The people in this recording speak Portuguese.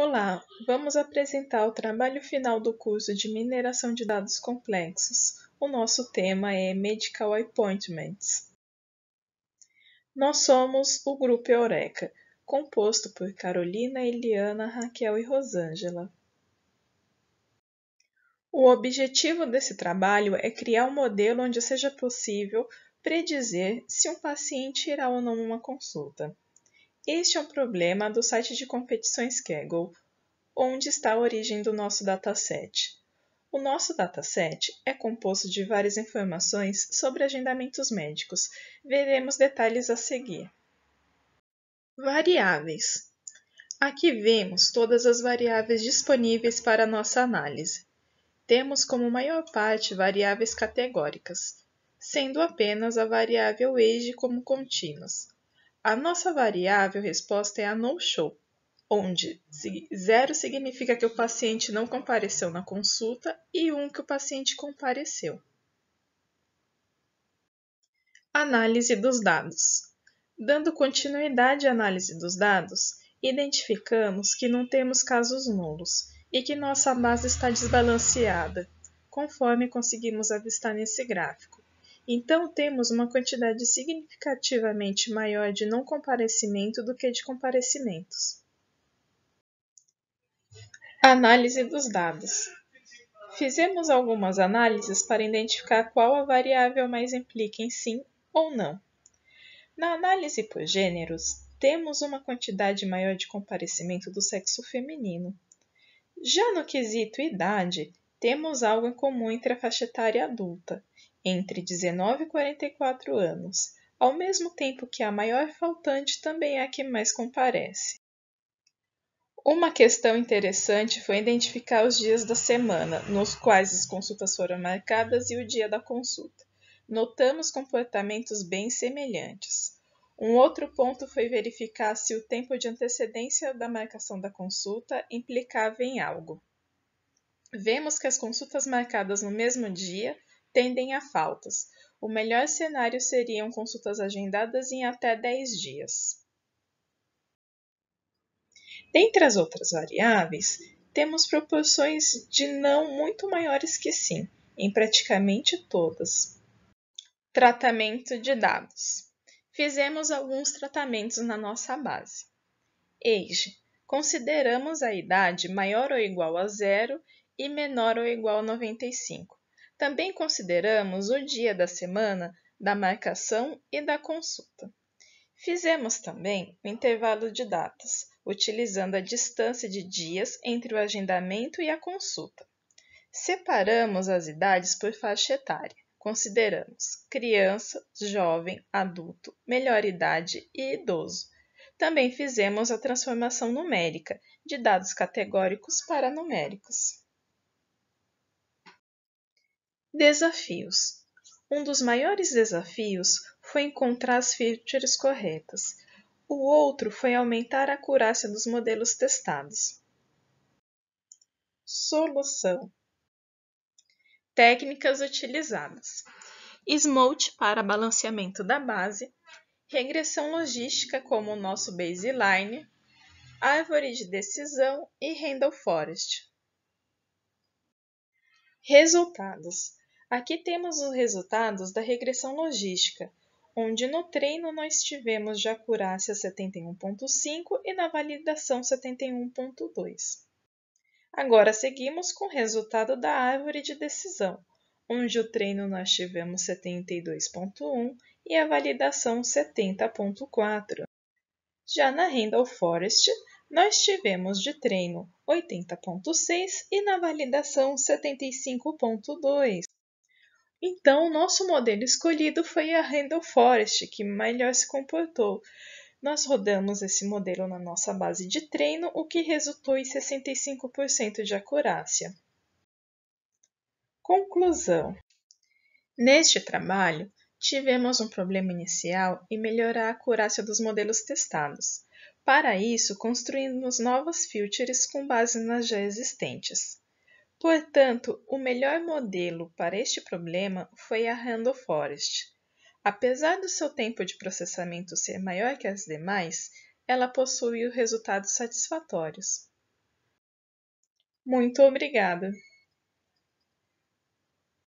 Olá, vamos apresentar o trabalho final do curso de Mineração de Dados Complexos. O nosso tema é Medical Appointments. Nós somos o Grupo Eureka, composto por Carolina, Eliana, Raquel e Rosângela. O objetivo desse trabalho é criar um modelo onde seja possível predizer se um paciente irá ou não uma consulta. Este é o problema do site de competições Kaggle, onde está a origem do nosso dataset. O nosso dataset é composto de várias informações sobre agendamentos médicos. Veremos detalhes a seguir. Variáveis. Aqui vemos todas as variáveis disponíveis para nossa análise. Temos como maior parte variáveis categóricas, sendo apenas a variável age como contínuas. A nossa variável resposta é a no-show, onde 0 significa que o paciente não compareceu na consulta e 1 um que o paciente compareceu. Análise dos dados. Dando continuidade à análise dos dados, identificamos que não temos casos nulos e que nossa base está desbalanceada, conforme conseguimos avistar nesse gráfico. Então, temos uma quantidade significativamente maior de não comparecimento do que de comparecimentos. Análise dos dados. Fizemos algumas análises para identificar qual a variável mais implica em sim ou não. Na análise por gêneros, temos uma quantidade maior de comparecimento do sexo feminino. Já no quesito idade, temos algo em comum entre a faixa etária adulta entre 19 e 44 anos, ao mesmo tempo que a maior faltante também é a que mais comparece. Uma questão interessante foi identificar os dias da semana nos quais as consultas foram marcadas e o dia da consulta. Notamos comportamentos bem semelhantes. Um outro ponto foi verificar se o tempo de antecedência da marcação da consulta implicava em algo. Vemos que as consultas marcadas no mesmo dia tendem a faltas. O melhor cenário seriam consultas agendadas em até 10 dias. Dentre as outras variáveis, temos proporções de não muito maiores que sim, em praticamente todas. Tratamento de dados. Fizemos alguns tratamentos na nossa base. Age. Consideramos a idade maior ou igual a zero e menor ou igual a 95. Também consideramos o dia da semana da marcação e da consulta. Fizemos também o intervalo de datas, utilizando a distância de dias entre o agendamento e a consulta. Separamos as idades por faixa etária, consideramos criança, jovem, adulto, melhor idade e idoso. Também fizemos a transformação numérica de dados categóricos para numéricos. Desafios: Um dos maiores desafios foi encontrar as features corretas, o outro foi aumentar a acurácia dos modelos testados. Solução: Técnicas utilizadas: Smolt para balanceamento da base, regressão logística como o nosso baseline, árvore de decisão e Randall Forest. Resultados: Aqui temos os resultados da regressão logística, onde no treino nós tivemos de acurácia 71.5 e na validação 71.2. Agora seguimos com o resultado da árvore de decisão, onde o treino nós tivemos 72.1 e a validação 70.4. Já na Randall Forest, nós tivemos de treino 80.6 e na validação 75.2. Então, nosso modelo escolhido foi a Randall Forest, que melhor se comportou. Nós rodamos esse modelo na nossa base de treino, o que resultou em 65% de acurácia. Conclusão: Neste trabalho, tivemos um problema inicial em melhorar a acurácia dos modelos testados. Para isso, construímos novas filters com base nas já existentes. Portanto, o melhor modelo para este problema foi a Randall Forest. Apesar do seu tempo de processamento ser maior que as demais, ela possuiu resultados satisfatórios. Muito obrigada!